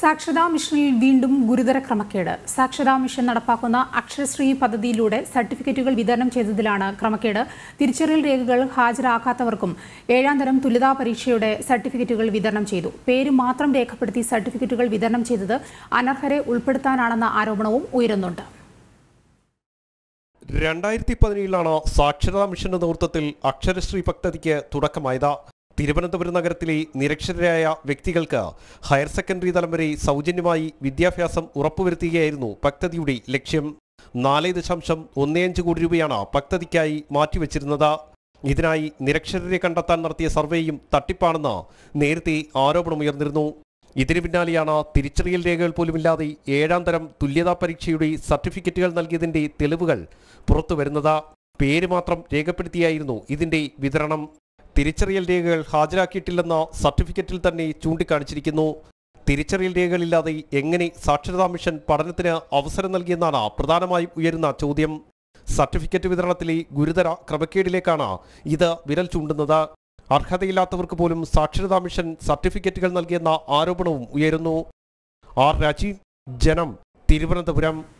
സാക്ഷരതാ മിഷനിൽ വീണ്ടും ഗുരുതര ക്രമക്കേട് സാക്ഷരതാ മിഷൻ നടപ്പാക്കുന്ന അക്ഷരശ്രീ പദ്ധതിയിലൂടെ സർട്ടിഫിക്കറ്റുകൾ വിതരണം ചെയ്തതിലാണ് ക്രമക്കേട് തിരിച്ചറിയൽ രേഖകൾ ഹാജരാക്കാത്തവർക്കും ഏഴാം തരം തുല്യതാ പരീക്ഷയുടെ സർട്ടിഫിക്കറ്റുകൾ വിതരണം ചെയ്തു പേര് മാത്രം രേഖപ്പെടുത്തി സർട്ടിഫിക്കറ്റുകൾ വിതരണം ചെയ്തത് അനർഹരെ ഉൾപ്പെടുത്താനാണെന്ന ആരോപണവും ഉയരുന്നുണ്ട് രണ്ടായിരത്തി പതിനേഴിലാണ് സാക്ഷരതാ മിഷന്റെ നേതൃത്വത്തിൽ അക്ഷരശ്രീ പദ്ധതിക്ക് തുടക്കമായത് തിരുവനന്തപുരം നഗരത്തിലെ നിരക്ഷരായ വ്യക്തികൾക്ക് ഹയർ സെക്കൻഡറി തലം വരെ സൗജന്യമായി വിദ്യാഭ്യാസം ഉറപ്പുവരുത്തുകയായിരുന്നു പദ്ധതിയുടെ ലക്ഷ്യം നാല് ദശാംശം ഒന്നേ അഞ്ച് കോടി രൂപയാണ് പദ്ധതിക്കായി മാറ്റിവച്ചിരുന്നത് ഇതിനായി നിരക്ഷരരെ കണ്ടെത്താൻ നടത്തിയ സർവേയും തട്ടിപ്പാണെന്ന് നേരത്തെ ആരോപണമുയർന്നിരുന്നു ഇതിനു പിന്നാലെയാണ് തിരിച്ചറിയൽ രേഖകൾ പോലുമില്ലാതെ ഏഴാം തരം തുല്യതാ പരീക്ഷയുടെ സർട്ടിഫിക്കറ്റുകൾ നൽകിയതിന്റെ തെളിവുകൾ പുറത്തുവരുന്നത് പേര് മാത്രം രേഖപ്പെടുത്തിയായിരുന്നു ഇതിന്റെ വിതരണം തിരിച്ചറിയൽ രേഖകൾ ഹാജരാക്കിയിട്ടില്ലെന്ന സർട്ടിഫിക്കറ്റിൽ തന്നെ ചൂണ്ടിക്കാണിച്ചിരിക്കുന്നു തിരിച്ചറിയൽ രേഖകളില്ലാതെ എങ്ങനെ സാക്ഷരതാ മിഷൻ പഠനത്തിന് അവസരം നൽകിയെന്നാണ് പ്രധാനമായും ഉയരുന്ന ചോദ്യം സർട്ടിഫിക്കറ്റ് വിതരണത്തിലെ ഗുരുതര ക്രമക്കേടിലേക്കാണ് ഇത് വിരൽ ചൂണ്ടുന്നത് അർഹതയില്ലാത്തവർക്ക് പോലും സാക്ഷരതാ മിഷൻ സർട്ടിഫിക്കറ്റുകൾ നൽകിയെന്ന ആരോപണവും ഉയരുന്നു ആർ രാജീവ് ജനം തിരുവനന്തപുരം